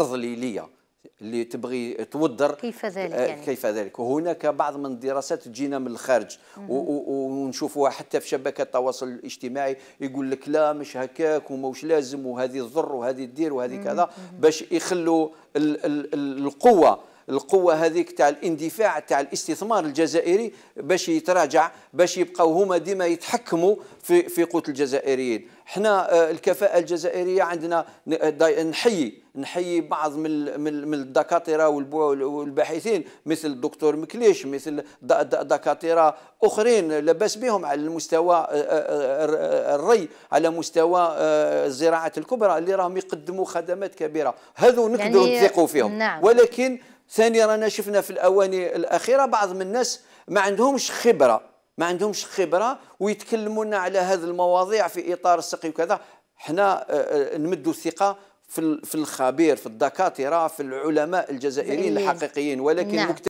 تضليليه اللي تبغي تودر كيف ذلك آه، يعني؟ كيف ذلك وهناك بعض من الدراسات تجينا من الخارج ونشوفوها حتى في شبكه التواصل الاجتماعي يقول لك لا مش هكاك وموش لازم وهذه تضر وهذه الدير وهذه كذا باش يخلوا ال ال القوه القوه هذيك تاع الاندفاع تاع الاستثمار الجزائري باش يتراجع باش يبقاو هما ديما يتحكموا في في قوت الجزائريين احنا آه، الكفاءه الجزائريه عندنا آه، نحيي نحيي بعض من من الدكاتره والباحثين مثل الدكتور مكليش مثل دكاتره اخرين لاباس بهم على المستوى آه، الري على مستوى الزراعات الكبرى اللي راهم يقدموا خدمات كبيره هذو نقدروا يعني نثقوا فيهم نعم. ولكن ثاني رانا شفنا في الاواني الاخيره بعض من الناس ما عندهمش خبره ما عندهمش خبره ويتكلمون على هذه المواضيع في اطار السقي وكذا حنا آه، آه، نمدوا الثقه في الخبير في الدكاتره في العلماء الجزائريين الحقيقيين ولكن نعم.